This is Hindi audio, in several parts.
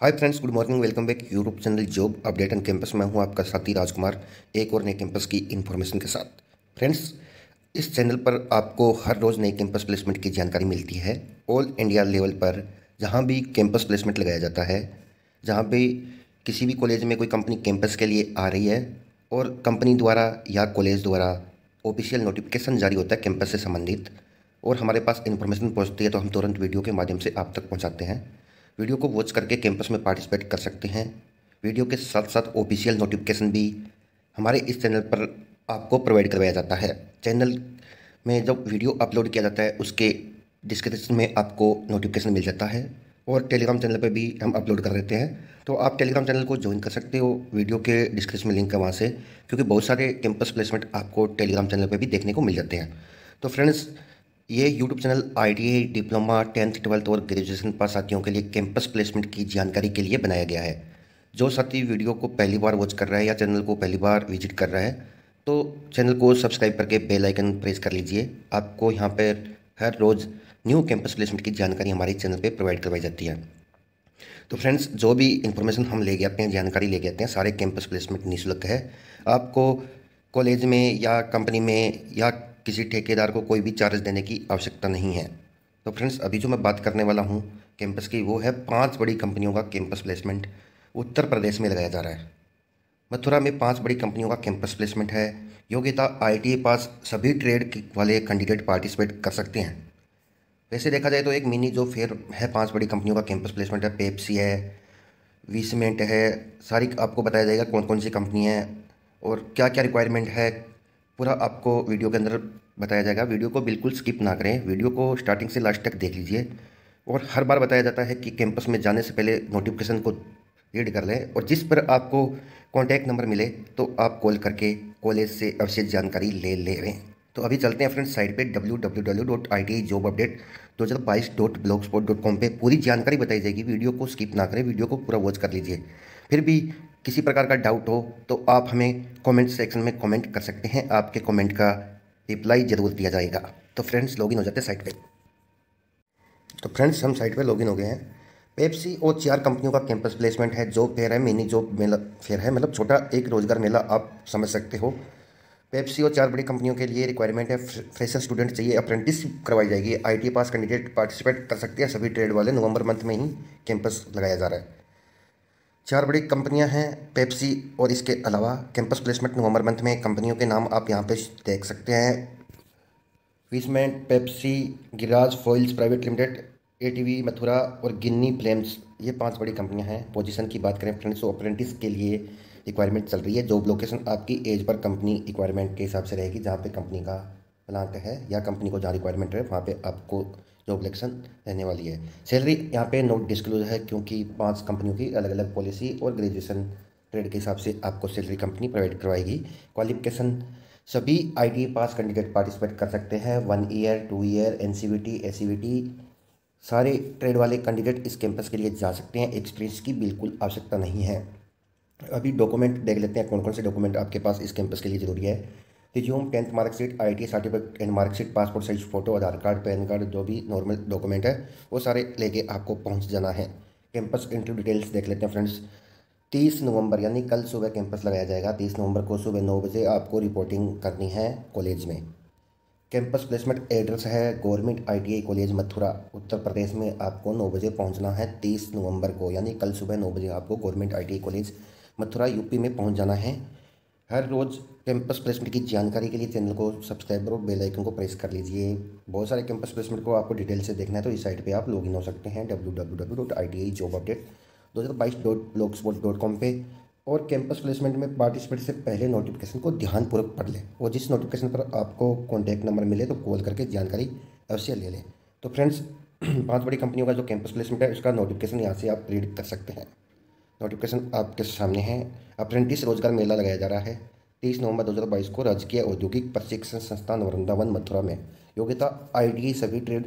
hi friends good morning welcome back Europe channel job update and campus में हूं आपका साथी राजकुमार एक और नए कैंपस की इन्फॉर्मेशन के साथ फ्रेंड्स इस चैनल पर आपको हर रोज़ नए कैंपस प्लेसमेंट की जानकारी मिलती है ऑल इंडिया लेवल पर जहां भी कैंपस प्लेसमेंट लगाया जाता है जहाँ भी किसी भी कॉलेज में कोई कंपनी कैंपस के लिए आ रही है और कंपनी द्वारा या कॉलेज द्वारा ऑफिशियल नोटिफिकेशन जारी होता है कैंपस से संबंधित और हमारे पास इन्फॉर्मेशन पहुँचती है तो हम तुरंत वीडियो के माध्यम से आप तक पहुँचाते हैं वीडियो को वॉच करके कैंपस में पार्टिसिपेट कर सकते हैं वीडियो के साथ साथ ऑफिशियल नोटिफिकेशन भी हमारे इस चैनल पर आपको प्रोवाइड करवाया जाता है चैनल में जब वीडियो अपलोड किया जाता है उसके डिस्क्रिप्शन में आपको नोटिफिकेशन मिल जाता है और टेलीग्राम चैनल पर भी हम अपलोड कर देते हैं तो आप टेलीग्राम चैनल को ज्वाइन कर सकते हो वीडियो के डिस्क्रिप्शन में लिंक है वहाँ से क्योंकि बहुत सारे कैंपस प्लेसमेंट आपको टेलीग्राम चैनल पर भी देखने को मिल जाते हैं तो फ्रेंड्स ये YouTube channel I diploma tenth twelfth और ग्रेजुएशन पास साथियों के लिए कैंपस प्लेसमेंट की जानकारी के लिए बनाया गया है जो साथी वीडियो को पहली बार वॉच कर रहा है या चैनल को पहली बार विजिट कर रहा है तो चैनल को सब्सक्राइब करके बेल आइकन प्रेस कर लीजिए आपको यहाँ पर हर रोज़ न्यू कैंपस प्लेसमेंट की जानकारी हमारे चैनल पर प्रोवाइड करवाई जाती है तो फ्रेंड्स जो भी इंफॉर्मेशन हम ले गए आते हैं जानकारी ले गए आते हैं सारे कैंपस प्लेसमेंट निःशुल्क है आपको कॉलेज में या कंपनी में या किसी ठेकेदार को कोई भी चार्ज देने की आवश्यकता नहीं है तो फ्रेंड्स अभी जो मैं बात करने वाला हूँ कैंपस की वो है पांच बड़ी कंपनियों का कैंपस प्लेसमेंट उत्तर प्रदेश में लगाया जा रहा है मथुरा में पांच बड़ी कंपनियों का कैंपस प्लेसमेंट है योग्यता आई पास सभी ट्रेड वाले कैंडिडेट पार्टिसिपेट कर सकते हैं वैसे देखा जाए तो एक मिनी जो फेयर है पांच बड़ी कंपनियों का कैंपस प्लेसमेंट है पेप्सी है वी सीमेंट है सारी आपको बताया जाएगा कौन कौन सी कंपनी है और क्या क्या रिक्वायरमेंट है पूरा आपको वीडियो के अंदर बताया जाएगा वीडियो को बिल्कुल स्किप ना करें वीडियो को स्टार्टिंग से लास्ट तक देख लीजिए और हर बार बताया जाता है कि कैंपस में जाने से पहले नोटिफिकेशन को रीड कर लें और जिस पर आपको कॉन्टैक्ट नंबर मिले तो आप कॉल करके कॉलेज से अवशेष जानकारी ले ले लें तो अभी चलते हैं फ्रेंड्स साइट पे W W W dot I T job update दो हज़ार बाईस dot blog spot dot com पर पूरी जानकारी बताई जाएगी वीडियो को स्किप ना करें वीडियो को पूरा वॉच कर लीजिए फिर भी किसी प्रकार का डाउट हो तो आप हमें कमेंट सेक्शन में कमेंट कर सकते हैं आपके कमेंट का रिप्लाई ज़रूर दिया जाएगा तो फ्रेंड्स लॉगिन हो जाते हैं साइट पे तो फ्रेंड्स हम साइट पे लॉगिन हो गए हैं पेप्सी और चार कंपनियों का कैंपस प्लेसमेंट है जॉब फेयर है मिनी जॉब मेला फेयर है मतलब छोटा एक रोजगार मेला आप समझ सकते हो पेप्सी और चार बड़ी कंपनियों के लिए रिक्वायरमेंट है फ्रेशर स्टूडेंट चाहिए अप्रेंटिस करवाई जाएगी आईटी पास कैंडिडेट पार्टिसिपेट कर सकते हैं सभी ट्रेड वाले नवंबर मंथ में ही कैंपस लगाया जा रहा है चार बड़ी कंपनियां हैं पेप्सी और इसके अलावा कैंपस प्लेसमेंट नवंबर मंथ में कंपनियों के नाम आप यहां पे देख सकते हैं विस्मेंट Pepsi Giraj foils private limited A Mathura और गिन्नी फ्लेम्स ये पांच बड़ी कंपनियां हैं पोजीशन की बात करें फ्रेंड्स ऑपरेंटिस अप्रेंटिस के लिए रिक्वायरमेंट चल रही है जॉब लोकेशन आपकी एज पर कंपनी रिक्वायरमेंट के हिसाब से रहेगी जहाँ पर कंपनी का प्लांट है या कंपनी को जहाँ रिक्वायरमेंट है वहाँ पर आपको जॉब इलेक्शन रहने वाली है सैलरी यहाँ पे नोट डिस्क्लोज है क्योंकि पांच कंपनियों की अलग अलग पॉलिसी और ग्रेजुएशन ट्रेड के हिसाब से आपको सैलरी कंपनी प्रोवाइड करवाएगी क्वालिफिकेशन सभी आई पास कैंडिडेट पार्टिसिपेट कर सकते हैं one year two year N C सारे ट्रेड वाले कैंडिडेट इस कैंपस के लिए जा सकते हैं एक्सपीरियंस की बिल्कुल आवश्यकता नहीं है अभी डॉक्यूमेंट देख लेते हैं कौन कौन से डॉक्यूमेंट आपके पास इस कैंपस के लिए ज़रूरी है resume tenth marksheet I T certificate and marksheet passport size photo Aadhaar card PAN card जो भी नॉर्मल डॉक्यूमेंट है वो सारे लेके आपको पहुंच जाना है कैंपस इंटरव्यू डिटेल्स देख लेते हैं फ्रेंड्स तीस नवंबर यानी कल सुबह कैंपस लगाया जाएगा तीस नवंबर को सुबह नौ बजे आपको रिपोर्टिंग करनी है कॉलेज में कैंपस प्लेसमेंट एड्रेस है government ITI college Mathura Uttar Pradesh में आपको नौ बजे पहुंचना है तीस नवंबर को यानी कल सुबह नौ बजे आपको government ITI college Mathura UP में पहुंच जाना है हर रोज़ कैंपस प्लेसमेंट की जानकारी के लिए चैनल को सब्सक्राइब और बेल आइकन को प्रेस कर लीजिए बहुत सारे कैंपस प्लेसमेंट को आपको डिटेल से देखना है तो इस साइट पे आप लॉगिन हो सकते हैं W W W dot I T I job update दो हज़ार बाईस डॉट ब्लॉगस्पॉट डॉट कॉम पर और कैंपस प्लेसमेंट में पार्टिसिपेट से पहले नोटिफिकेशन को ध्यानपूर्वक पढ़ लें और जिस नोटिफिकेशन पर आपको कॉन्टैक्ट नंबर मिले तो कॉल करके जानकारी अवश्य ले लें तो फ्रेंड्स पाँच बड़ी कंपनियों का जो कैंपस प्लेसमेंट है उसका नोटिफिकेशन यहाँ से आप रीड कर सकते हैं नोटिफिकेशन आपके सामने है अप्रेंटिस रोजगार मेला लगाया जा रहा है तीस नवंबर बाईस को राजकीय औद्योगिक प्रशिक्षण संस्थान वृंदावन मथुरा में योग्यता आई सभी ट्रेड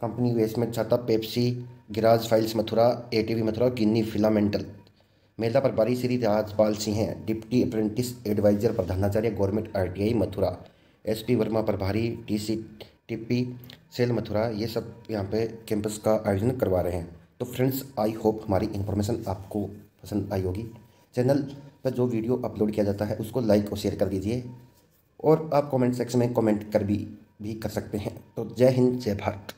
कंपनी बेसमेंट Chhata Pepsi Giraj files Mathura A Mathura Ginni फिलामेंटल मेला प्रभारी श्री राजपाल सिंह हैं डिप्टी अप्रेंटिस एडवाइजर प्रधानाचार्य government I Mathura SP Verma प्रभारी टीसी टिप्पी सेल मथुरा ये सब यहाँ पे कैंपस का आयोजन करवा रहे हैं तो फ्रेंड्स आई होप हमारी इन्फॉर्मेशन आपको पसंद आई होगी चैनल पर जो वीडियो अपलोड किया जाता है उसको लाइक और शेयर कर दीजिए और आप कमेंट सेक्शन में कमेंट कर भी भी कर सकते हैं तो जय हिंद जय भारत